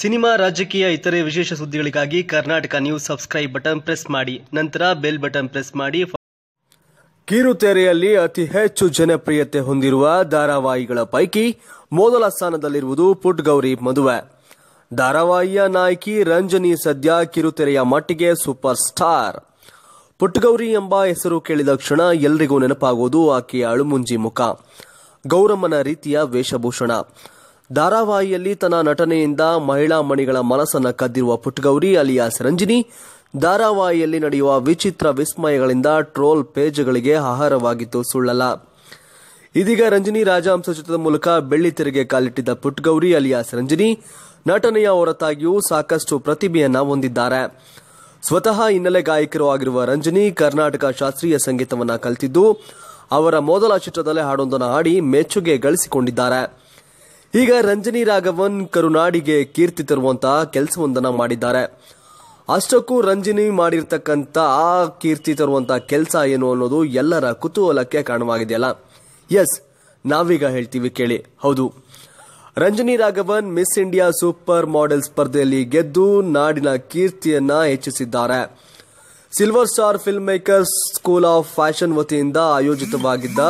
cinema ರಾಜಕೀಯ ಇತರೆ ವಿಶೇಷ ಸುದ್ದಿಗಳಿಗಾಗಿ Karnataka news subscribe button press ಮಾಡಿ ನಂತರ ಬೆಲ್ ಬಟನ್ ಪ್ರೆಸ್ ಮಾಡಿ ಕಿರುತೆರೆಯಲ್ಲಿ ಅತಿ ಹೆಚ್ಚು ಜನಪ್ರಿಯತೆ ಹೊಂದಿರುವ ಧಾರಾವಾಹಿಗಳ ಪೈಕಿ ಮೊದಲ ಸ್ಥಾನದಲ್ಲಿರುವುದು ಪುಟ್ ಗೌರಿ ಮದುವೆ ಧಾರಾವಾಹಿಯ ನಾಯಕಿ ರಂಜನಿ ಸದ್ಯ ಕಿರುತೆರೆಯ ಮಟ್ಟಿಗೆ ಸೂಪರ್ ಸ್ಟಾರ್ ಪುಟ್ಗೌರಿ ಎಂಬ ಹೆಸರು ಕೇಳಿದ ಕ್ಷಣ ಎಲ್ರಿಗೂ ನೆನಪಾಗುವುದು ಆಕೆಯ ಅಳುಮುಂಜಿ ಮುಖ ಗೌರಮ್ಮನ ರೀತಿಯ ವೇಷಭೂಷಣ ಧಾರಾವಾಹಿಯಲ್ಲಿ ತನ್ನ ನಟನೆಯಿಂದ ಮಹಿಳಾ ಮಣಿಗಳ ಮನಸ್ಸನ್ನು ಕದ್ದಿರುವ ಪುಟ್ಗೌರಿ ಅಲಿಯಾಸ್ ರಂಜಿನಿ ಧಾರಾವಾಹಿಯಲ್ಲಿ ನಡೆಯುವ ವಿಚಿತ್ರ ವಿಸ್ಮಯಗಳಿಂದ ಟ್ರೋಲ್ ಪೇಜ್ಗಳಿಗೆ ಆಹಾರವಾಗಿತ್ತು ಸುಳ್ಳಲ್ಲ ಇದೀಗ ರಂಜಿನಿ ರಾಜಹಂಸ ಚಿತ್ರದ ಮೂಲಕ ಬೆಳ್ಳಿ ಕಾಲಿಟ್ಟಿದ್ದ ಪುಟ್ಗೌರಿ ಅಲಿಯಾಸ್ ರಂಜಿನಿ ನಟನೆಯ ಹೊರತಾಗಿಯೂ ಸಾಕಷ್ಟು ಪ್ರತಿಭೆಯನ್ನ ಹೊಂದಿದ್ದಾರೆ ಸ್ವತಃ ಹಿನ್ನೆಲೆ ಗಾಯಕರು ಆಗಿರುವ ರಂಜಿನಿ ಕರ್ನಾಟಕ ಶಾಸ್ತ್ರೀಯ ಸಂಗೀತವನ್ನ ಕಲಿತಿದ್ದು ಅವರ ಮೊದಲ ಚಿತ್ರದಲ್ಲೇ ಹಾಡೊಂದನ್ನು ಹಾಡಿ ಮೆಚ್ಚುಗೆ ಗಳಿಸಿಕೊಂಡಿದ್ದಾರೆ ಈಗ ರಂಜನಿ ರಾಘವನ್ ಕರುನಾಡಿಗೆ ಕೀರ್ತಿ ತರುವಂತಹ ಕೆಲಸವೊಂದನ್ನು ಮಾಡಿದ್ದಾರೆ ಅಷ್ಟಕ್ಕೂ ರಂಜನಿ ಮಾಡಿರ್ತಕ್ಕಂಥ ಆ ಕೀರ್ತಿ ತರುವಂಥ ಕೆಲಸ ಏನು ಅನ್ನೋದು ಎಲ್ಲರ ಕುತೂಹಲಕ್ಕೆ ಕಾರಣವಾಗಿದೆಯಲ್ಲ ಎಸ್ ನಾವೀಗ ಹೇಳ್ತೀವಿ ಕೇಳಿ ಹೌದು Ranjani Raghavan miss India super model ಸ್ಪರ್ಧೆಯಲ್ಲಿ ಗೆದ್ದು ನಾಡಿನ ಕೀರ್ತಿಯನ್ನ ಹೆಚ್ಚಿಸಿದ್ದಾರೆ silver star film makers school of fashion ವತಿಯಿಂದ ಆಯೋಜಿತವಾಗಿದ್ದ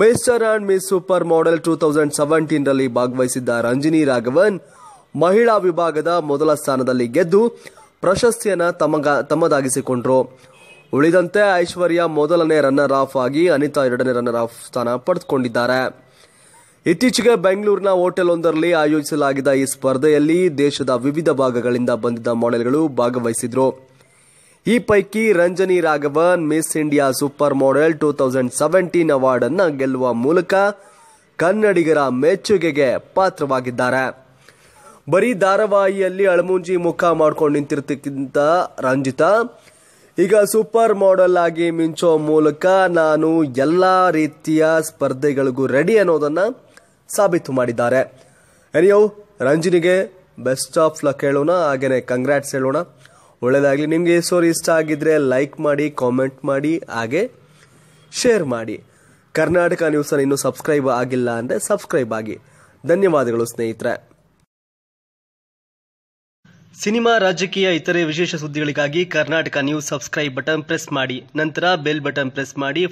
mister and miss super model two thousand seventeen ರಲ್ಲಿ ಭಾಗವಹಿಸಿದ್ದ ರಂಜಿನಿ ರಾಘವನ್ ಮಹಿಳಾ ವಿಭಾಗದ ಮೊದಲ ಸ್ಥಾನದಲ್ಲಿ ಗೆದ್ದು ಪ್ರಶಸ್ತಿಯನ್ನು ತಮಗ ತಮ್ಮದಾಗಿಸಿಕೊಂಡರು ಉಳಿದಂತೆ ಐಶ್ವರ್ಯ ಮೊದಲನೇ ರನ್ನರ್ ಆಫ್ ಆಗಿ ಅನಿತಾ ಎರಡನೇ ರನ್ನರ್ ಆಫ್ ಸ್ಥಾನ ಪಡೆದುಕೊಂಡಿದ್ದಾರೆ ಇತ್ತೀಚೆಗೆ ಬೆಂಗಳೂರಿನ ಹೋಟೆಲ್ ಒಂದರಲ್ಲಿ ಆಯೋಜಿಸಲಾಗಿದ್ದ ಈ ಸ್ಪರ್ಧೆಯಲ್ಲಿ ದೇಶದ ವಿವಿಧ ಭಾಗಗಳಿಂದ ಬಂದಿದ್ದ ಮಾಡೆಲ್ಗಳು ಭಾಗವಹಿಸಿದ್ರು ಈ ಪೈಕಿ Ranjani Raghavan miss India super model two thousand seventeen award ಅನ್ನ ಗೆಲ್ಲುವ ಮೂಲಕ ಕನ್ನಡಿಗರ ಮೆಚ್ಚುಗೆಗೆ ಪಾತ್ರವಾಗಿದ್ದಾರೆ ಬರೀ ಧಾರಾವಾಹಿಯಲ್ಲಿ ಅಳಮುಂಜಿ ಮುಖ ಮಾಡ್ಕೊಂಡು ನಿಂತಿರ್ತಕ್ಕಿಂತ ರಂಜಿತಾ ಈಗ ಸೂಪರ್ ಮಾಡೆಲ್ ಆಗಿ ಮಿಂಚೋ ಮೂಲಕ ನಾನು ಎಲ್ಲ ರೀತಿಯ ಸ್ಪರ್ಧೆಗಳಿಗೂ ರೆಡಿ ಅನ್ನೋದನ್ನ ಸಾಬೀತು ಮಾಡಿದ್ದಾರೆ ಎನಿಯೋ ರಂಜನಿಗೆ ಬೆಸ್ಟ್ ಆಫ್ ಲಕ್ ಹೇಳೋಣ ಹಾಗೇನೆ ಕಂಗ್ರಾಟ್ಸ್ ಹೇಳೋಣ ಒಳ್ಳೆಯದಾಗಲಿ ನಿಮಗೆ ಸ್ಟೋರಿ ಇಷ್ಟ ಆಗಿದ್ರೆ ಲೈಕ್ ಮಾಡಿ ಕಾಮೆಂಟ್ ಮಾಡಿ ಹಾಗೆ ಶೇರ್ ಮಾಡಿ ಕರ್ನಾಟಕ ನ್ಯೂಸನ್ನು ಇನ್ನೂ ಸಬ್ಸ್ಕ್ರೈಬ್ ಆಗಿಲ್ಲ ಅಂದರೆ ಸಬ್ಸ್ಕ್ರೈಬ್ ಆಗಿ ಧನ್ಯವಾದಗಳು ಸ್ನೇಹಿತರೆ ಸಿನಿಮಾ ರಾಜಕೀಯ ಇತರೆ ವಿಶೇಷ ಸುದ್ದಿಗಳಿಗಾಗಿ Karnataka news subscribe button press ಮಾಡಿ ನಂತರ ಬೆಲ್ ಬಟನ್ ಪ್ರೆಸ್ ಮಾಡಿ